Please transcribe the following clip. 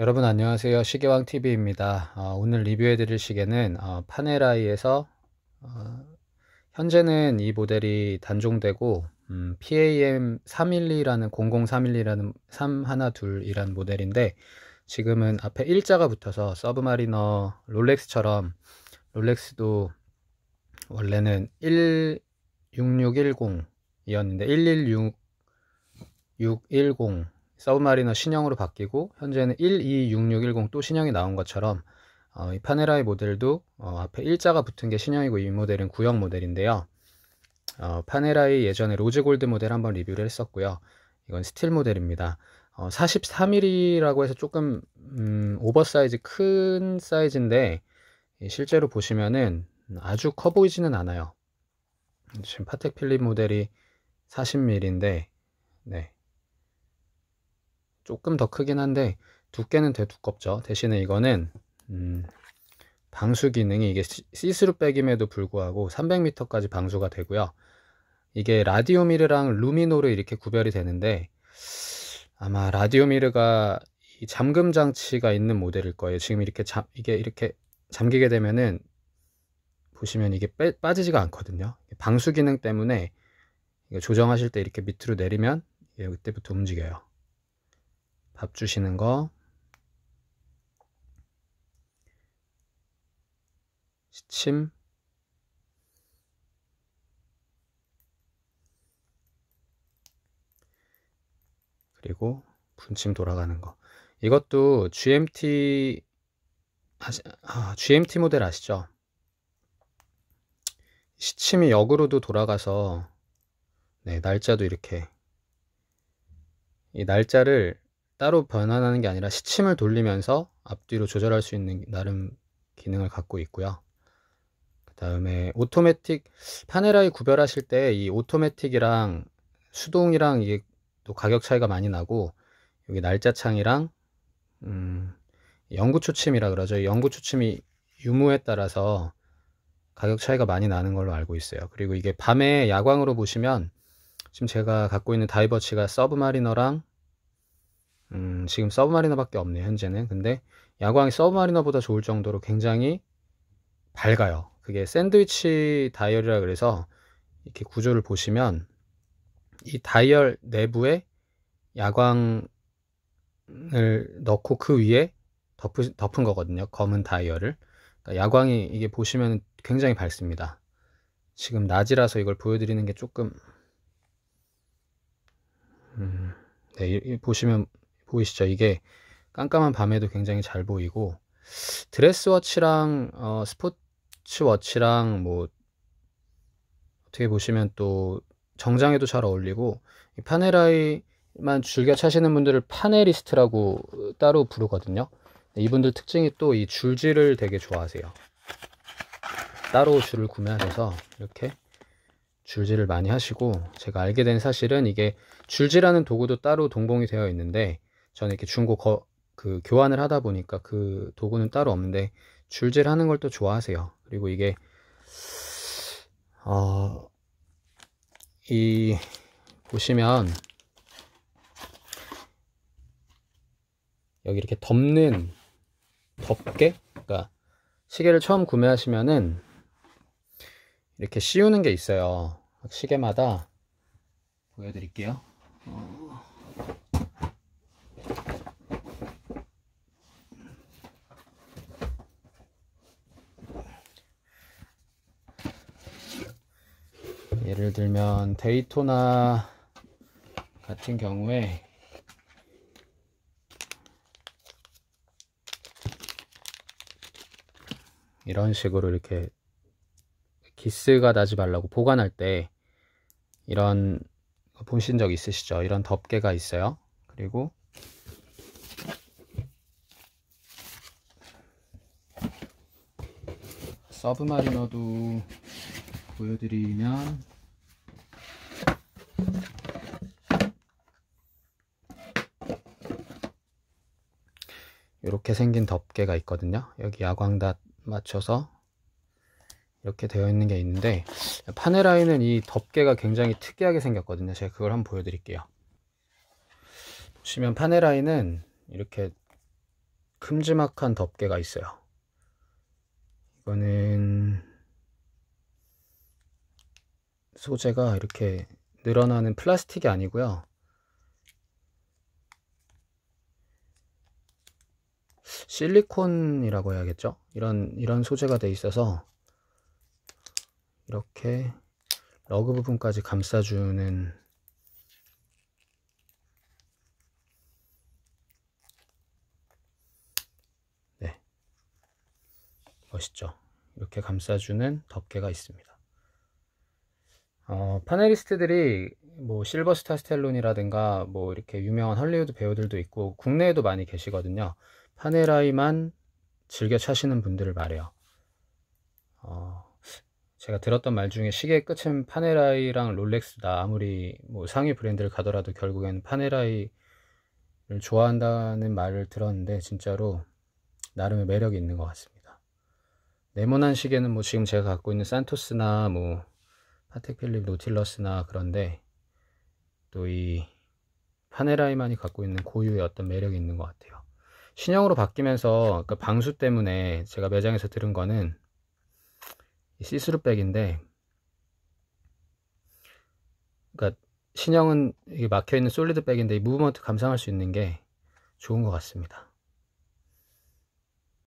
여러분 안녕하세요 시계왕TV입니다 어, 오늘 리뷰해 드릴 시계는 어, 파네라이에서 어, 현재는 이 모델이 단종되고 음, PAM 312라는 00312라는 3 1 2이는 모델인데 지금은 앞에 일자가 붙어서 서브마리너 롤렉스처럼 롤렉스도 원래는 16610 이었는데 116610 사우마리너 신형으로 바뀌고 현재는 126610 또 신형이 나온 것처럼 어, 이파네라이 모델도 어, 앞에 1자가 붙은 게 신형이고 이 모델은 구형 모델인데요. 어, 파네라이 예전에 로즈골드 모델 한번 리뷰를 했었고요. 이건 스틸 모델입니다. 어, 43mm라고 해서 조금 음, 오버사이즈 큰 사이즈인데 실제로 보시면은 아주 커 보이지는 않아요. 지금 파텍 필립 모델이 40mm인데 네, 조금 더 크긴 한데 두께는 되게 두껍죠 대신에 이거는 음, 방수 기능이 이게 시스루백임에도 불구하고 300m까지 방수가 되고요 이게 라디오미르랑 루미노르 이렇게 구별이 되는데 아마 라디오미르가 이 잠금 장치가 있는 모델일 거예요 지금 이렇게 잠 이게 이렇게 잠기게 되면은 보시면 이게 빼, 빠지지가 않거든요 방수 기능 때문에 조정하실 때 이렇게 밑으로 내리면 이때부터 움직여요 밥 주시는 거 시침 그리고 분침 돌아가는 거 이것도 GMT 아시, 아, GMT 모델 아시죠? 시침이 역으로도 돌아가서 네, 날짜도 이렇게 이 날짜를 따로 변환하는 게 아니라 시침을 돌리면서 앞뒤로 조절할 수 있는 나름 기능을 갖고 있고요. 그 다음에 오토매틱 파네라이 구별하실 때 이 오토매틱이랑 수동이랑 이게 또 가격 차이가 많이 나고 여기 날짜 창이랑 음, 영구 초침이라 그러죠. 영구 초침이 유무에 따라서 가격 차이가 많이 나는 걸로 알고 있어요. 그리고 이게 밤에 야광으로 보시면 지금 제가 갖고 있는 다이버치가 서브마리너랑 음, 지금 서브마리너밖에 없네요, 현재는. 근데 야광이 서브마리너보다 좋을 정도로 굉장히 밝아요. 그게 샌드위치 다이얼이라 그래서 이렇게 구조를 보시면 이 다이얼 내부에 야광을 넣고 그 위에 덮으, 덮은 거거든요. 검은 다이얼을. 그러니까 야광이 이게 보시면 굉장히 밝습니다. 지금 낮이라서 이걸 보여드리는 게 조금 음, 네, 보시면 보이시죠? 이게 깜깜한 밤에도 굉장히 잘 보이고 드레스워치랑 어, 스포츠워치랑 뭐 어떻게 보시면 또 정장에도 잘 어울리고 파네라이만 줄겨 차시는 분들을 파네리스트라고 따로 부르거든요. 네, 이분들 특징이 또 이 줄지를 되게 좋아하세요. 따로 줄을 구매하셔서 이렇게 줄지를 많이 하시고 제가 알게 된 사실은 이게 줄지라는 도구도 따로 동봉이 되어 있는데 저는 이렇게 중고 거, 그 교환을 하다 보니까 그 도구는 따로 없는데 줄질 하는 걸 또 좋아하세요. 그리고 이게 어, 이 보시면 여기 이렇게 덮는 덮개 그러니까 시계를 처음 구매하시면은 이렇게 씌우는 게 있어요 시계마다 보여드릴게요 어. 예를 들면 데이토나 같은 경우에 이런 식으로 이렇게 기스가 나지 말라고 보관할 때 이런 보신 적 있으시죠? 이런 덮개가 있어요. 그리고 서브마리너도 보여드리면 이렇게 생긴 덮개가 있거든요 여기 야광닷 맞춰서 이렇게 되어 있는 게 있는데 파네라인은 이 덮개가 굉장히 특이하게 생겼거든요 제가 그걸 한번 보여드릴게요 보시면 파네라인은 이렇게 큼지막한 덮개가 있어요 이거는 소재가 이렇게 늘어나는 플라스틱이 아니고요. 실리콘이라고 해야겠죠? 이런 이런 소재가 돼 있어서 이렇게 러그 부분까지 감싸주는 멋있죠. 이렇게 감싸주는 덮개가 있습니다. 어, 파네리스트들이 뭐 실버스타 스텔론이라든가 뭐 이렇게 유명한 헐리우드 배우들도 있고 국내에도 많이 계시거든요. 파네라이만 즐겨 차시는 분들을 말해요. 어, 제가 들었던 말 중에 시계 끝은 파네라이랑 롤렉스다. 아무리 뭐 상위 브랜드를 가더라도 결국엔 파네라이를 좋아한다는 말을 들었는데 진짜로 나름의 매력이 있는 것 같습니다. 네모난 시계는 뭐 지금 제가 갖고 있는 산토스나 뭐 파텍 필립 노틸러스나 그런데 또 이 파네라이만이 갖고 있는 고유의 어떤 매력이 있는 것 같아요. 신형으로 바뀌면서 그 방수 때문에 제가 매장에서 들은 거는 시스루 백인데 그러니까 신형은 막혀 있는 솔리드 백인데 무브먼트 감상할 수 있는 게 좋은 것 같습니다.